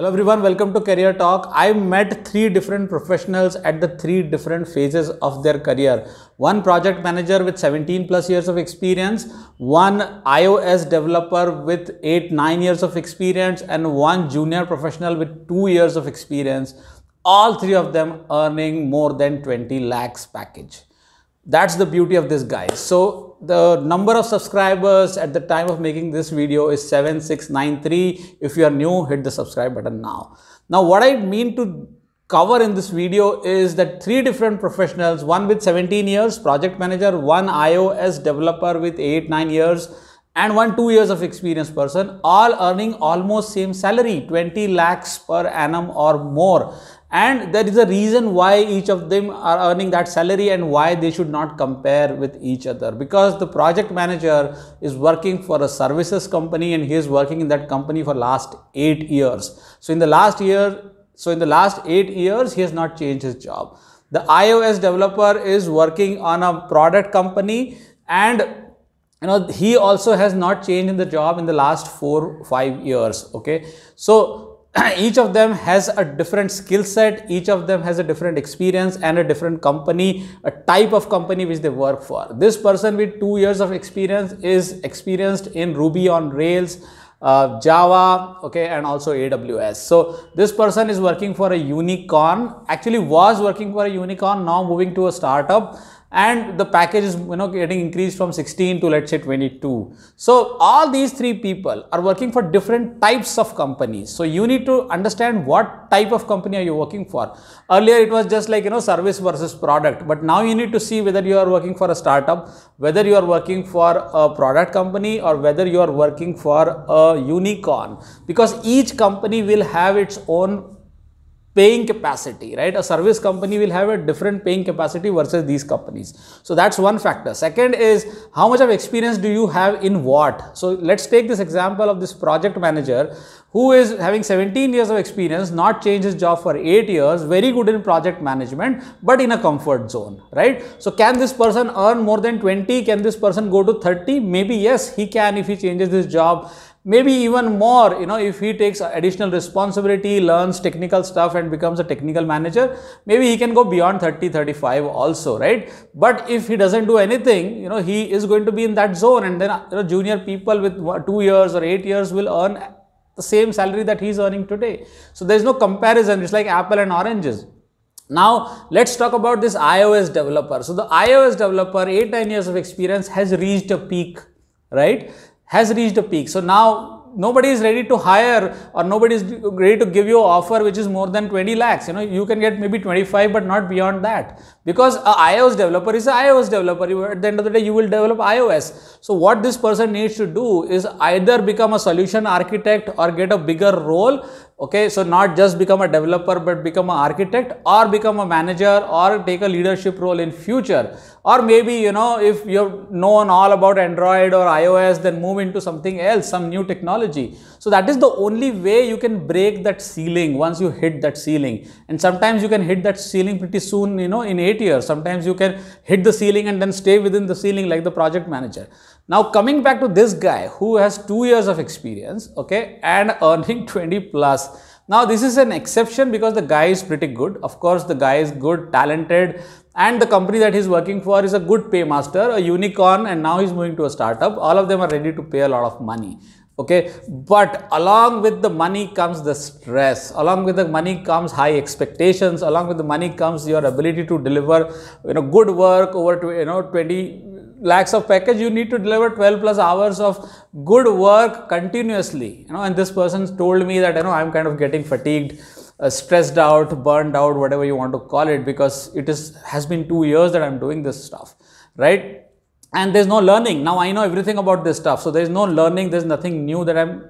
Hello everyone, welcome to Career Talk. I met three different professionals at the three different phases of their career. One project manager with 17 plus years of experience, one iOS developer with 8 9 years of experience and one junior professional with 2 years of experience. All three of them earning more than 20 lakhs package. That's the beauty of this guy. So the number of subscribers at the time of making this video is 7693. If you are new, hit the subscribe button now. Now what I mean to cover in this video is that three different professionals, one with 17 years, project manager, one iOS developer with 8-9 years, and one two years of experience person all earning almost same salary 20 lakhs per annum or more and there is a reason why each of them are earning that salary and why they should not compare with each other because the project manager is working for a services company and he is working in that company for last 8 years so in the last year so in the last 8 years he has not changed his job the iOS developer is working on a product company and you know he also has not changed in the job in the last 4 5 years okay so each of them has a different skill set, each of them has a different experience and a different company, a type of company which they work for. This person with two years of experience is experienced in Ruby on Rails, uh, Java, okay, and also AWS. So this person is working for a unicorn, actually was working for a unicorn, now moving to a startup and the package is you know getting increased from 16 to let's say 22 so all these three people are working for different types of companies so you need to understand what type of company are you working for earlier it was just like you know service versus product but now you need to see whether you are working for a startup whether you are working for a product company or whether you are working for a unicorn because each company will have its own paying capacity, right? A service company will have a different paying capacity versus these companies. So that's one factor. Second is how much of experience do you have in what? So let's take this example of this project manager who is having 17 years of experience, not changed his job for 8 years, very good in project management, but in a comfort zone, right? So can this person earn more than 20? Can this person go to 30? Maybe yes, he can if he changes his job maybe even more you know if he takes additional responsibility learns technical stuff and becomes a technical manager maybe he can go beyond 30 35 also right but if he doesn't do anything you know he is going to be in that zone and then you know, junior people with 2 years or 8 years will earn the same salary that he's earning today so there's no comparison it's like apple and oranges now, let's talk about this iOS developer. So, the iOS developer, 8-9 years of experience has reached a peak, right? has reached a peak. So now nobody is ready to hire or nobody is ready to give you an offer which is more than 20 lakhs. You know, you can get maybe 25 but not beyond that because a iOS developer is an iOS developer. At the end of the day, you will develop iOS. So what this person needs to do is either become a solution architect or get a bigger role okay so not just become a developer but become an architect or become a manager or take a leadership role in future or maybe you know if you've known all about android or ios then move into something else some new technology so that is the only way you can break that ceiling once you hit that ceiling and sometimes you can hit that ceiling pretty soon you know in 8 years sometimes you can hit the ceiling and then stay within the ceiling like the project manager now coming back to this guy who has two years of experience, okay, and earning 20 plus. Now this is an exception because the guy is pretty good. Of course, the guy is good, talented, and the company that he's working for is a good paymaster, a unicorn, and now he's moving to a startup. All of them are ready to pay a lot of money. Okay, but along with the money comes the stress, along with the money comes high expectations, along with the money comes your ability to deliver, you know, good work over, you know, 20, lakhs of package you need to deliver 12 plus hours of good work continuously you know and this person told me that you know i'm kind of getting fatigued uh, stressed out burned out whatever you want to call it because it is has been 2 years that i'm doing this stuff right and there's no learning now i know everything about this stuff so there's no learning there's nothing new that i'm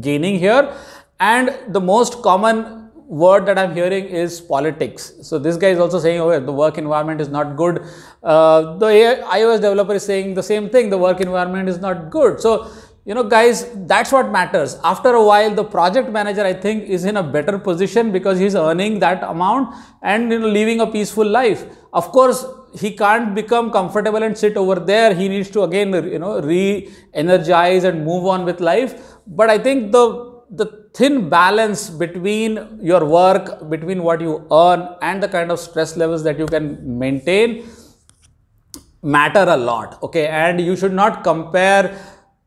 gaining here and the most common word that I'm hearing is politics. So this guy is also saying, oh, the work environment is not good. Uh, the iOS developer is saying the same thing, the work environment is not good. So, you know, guys, that's what matters. After a while, the project manager, I think, is in a better position because he's earning that amount and, you know, living a peaceful life. Of course, he can't become comfortable and sit over there. He needs to again, you know, re-energize and move on with life. But I think the, the thin balance between your work, between what you earn and the kind of stress levels that you can maintain matter a lot. Okay. And you should not compare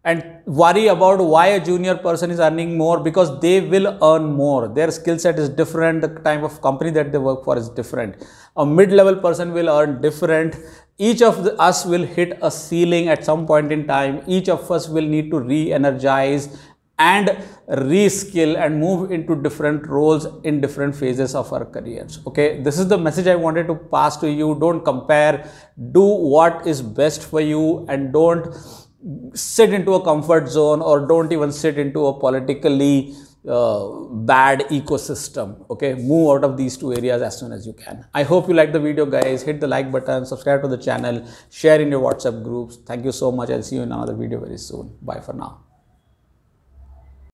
and worry about why a junior person is earning more because they will earn more. Their skill set is different. The type of company that they work for is different. A mid-level person will earn different each of the, us will hit a ceiling at some point in time each of us will need to re-energize and reskill and move into different roles in different phases of our careers okay this is the message i wanted to pass to you don't compare do what is best for you and don't sit into a comfort zone or don't even sit into a politically uh, bad ecosystem okay move out of these two areas as soon as you can i hope you like the video guys hit the like button subscribe to the channel share in your whatsapp groups thank you so much i'll see you in another video very soon bye for now